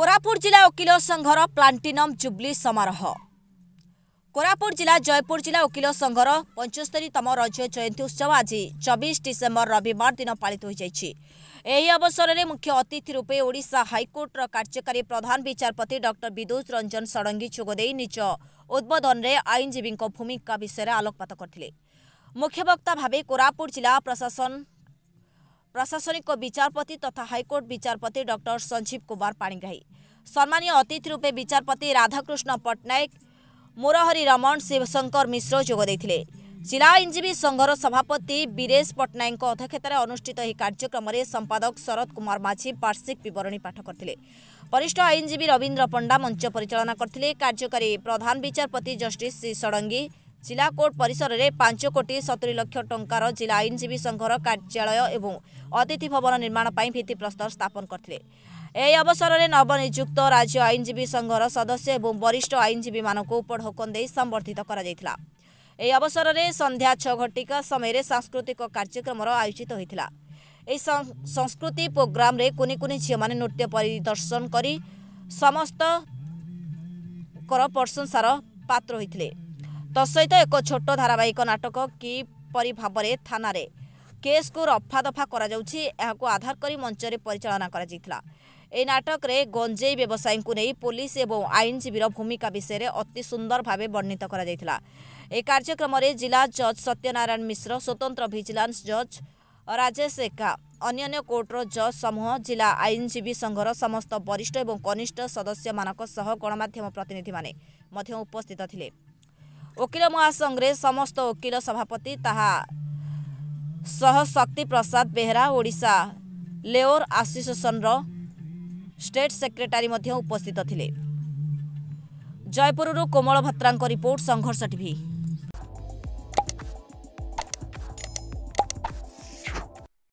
करापुट जिल्ला उक प्लान्टिनम जुब्लि समारोह कपुट जयपुर जाओि संघ र पचस्तरी तम रज जयन्ती उत्सव आज चबिस डिसेम्बर रबिवार दिन पाइन्छ मुख्य अतिथि रूपमा हाइकोर्टी प्रधान विचारपति डक् विदुष रञ्जन षड्गी जोधन आइनजीवी भूमिका विषय आलोकपत गरिसन प्रशासनिक विचारपति तथा हाइकोर्ट विचारपति डर संजीव कुमार पाणीग्राही सम्मान्य अतिथि रूपे विचारपति राधाकृष्ण पट्टनायक मुरहरी रमण शिवशंकर मिश्र जोगद जिला आईनजीवी संघर सभापति बीरेश पट्टनायक अध्यक्षतार अनुषित एक कार्यक्रम में संपादक शरद कुमार माझी वार्षिक बरणी पाठ करते वरिष्ठ आईनजीवी रवींद्र पंडा मंच परिचा करते कार्यकारी प्रधान विचारपति जस्टिस सी षडंगी ଜିଲ୍ଲା କୋର୍ଟ ପରିସରରେ ପାଞ୍ଚ କୋଟି ସତୁରି ଲକ୍ଷ ଟଙ୍କାର ଜିଲ୍ଲା ଆଇନଜୀବୀ ସଂଘର କାର୍ଯ୍ୟାଳୟ ଏବଂ ଅତିଥି ଭବନ ନିର୍ମାଣ ପାଇଁ ଭିତ୍ତିପ୍ରସ୍ତର ସ୍ଥାପନ କରିଥିଲେ ଏହି ଅବସରରେ ନବନିଯୁକ୍ତ ରାଜ୍ୟ ଆଇନଜୀବୀ ସଂଘର ସଦସ୍ୟ ଏବଂ ବରିଷ୍ଠ ଆଇନଜୀବୀମାନଙ୍କୁ ଉପଢ଼କନ ଦେଇ ସମ୍ବର୍ଦ୍ଧିତ କରାଯାଇଥିଲା ଏହି ଅବସରରେ ସନ୍ଧ୍ୟା ଛଅ ଘଟିକା ସମୟରେ ସାଂସ୍କୃତିକ କାର୍ଯ୍ୟକ୍ରମର ଆୟୋଜିତ ହୋଇଥିଲା ଏହି ସଂସ୍କୃତି ପ୍ରୋଗ୍ରାମରେ କୁନି କୁନି ଝିଅମାନେ ନୃତ୍ୟ ପରିଦର୍ଶନ କରି ସମସ୍ତଙ୍କର ପ୍ରଶଂସାର ପାତ୍ର ହୋଇଥିଲେ ତତ୍ସହିତ ଏକ ଛୋଟ ଧାରାବାହିକ ନାଟକ କିପରି ଭାବରେ ଥାନାରେ କେସ୍କୁ ରଫାଦଫା କରାଯାଉଛି ଏହାକୁ ଆଧାର କରି ମଞ୍ଚରେ ପରିଚାଳନା କରାଯାଇଥିଲା ଏହି ନାଟକରେ ଗଞ୍ଜେଇ ବ୍ୟବସାୟୀଙ୍କୁ ନେଇ ପୋଲିସ ଏବଂ ଆଇନଜୀବୀର ଭୂମିକା ବିଷୟରେ ଅତି ସୁନ୍ଦର ଭାବେ ବର୍ଣ୍ଣିତ କରାଯାଇଥିଲା ଏହି କାର୍ଯ୍ୟକ୍ରମରେ ଜିଲ୍ଲା ଜଜ୍ ସତ୍ୟନାରାୟଣ ମିଶ୍ର ସ୍ୱତନ୍ତ୍ର ଭିଜିଲାନ୍ସ ଜଜ୍ ରାଜେଶ ଏକା ଅନ୍ୟାନ୍ୟ କୋର୍ଟର ଜଜ୍ ସମୂହ ଜିଲ୍ଲା ଆଇନଜୀବୀ ସଂଘର ସମସ୍ତ ବରିଷ୍ଠ ଏବଂ କନିଷ୍ଠ ସଦସ୍ୟମାନଙ୍କ ସହ ଗଣମାଧ୍ୟମ ପ୍ରତିନିଧିମାନେ ମଧ୍ୟ ଉପସ୍ଥିତ ଥିଲେ ଓକିଲ ମହାସଂଘରେ ସମସ୍ତ ଓକିଲ ସଭାପତି ତାହା ସହ ଶକ୍ତି ପ୍ରସାଦ ବେହେରା ଓଡ଼ିଶା ଲେଓର ଆସୋସିଏସନର ଷ୍ଟେଟ୍ ସେକ୍ରେଟାରୀ ମଧ୍ୟ ଉପସ୍ଥିତ ଥିଲେ ଜୟପୁରରୁ କୋମଳ ଭତ୍ରାଙ୍କ ରିପୋର୍ଟ ସଂଘର୍ଷ ଟିଭି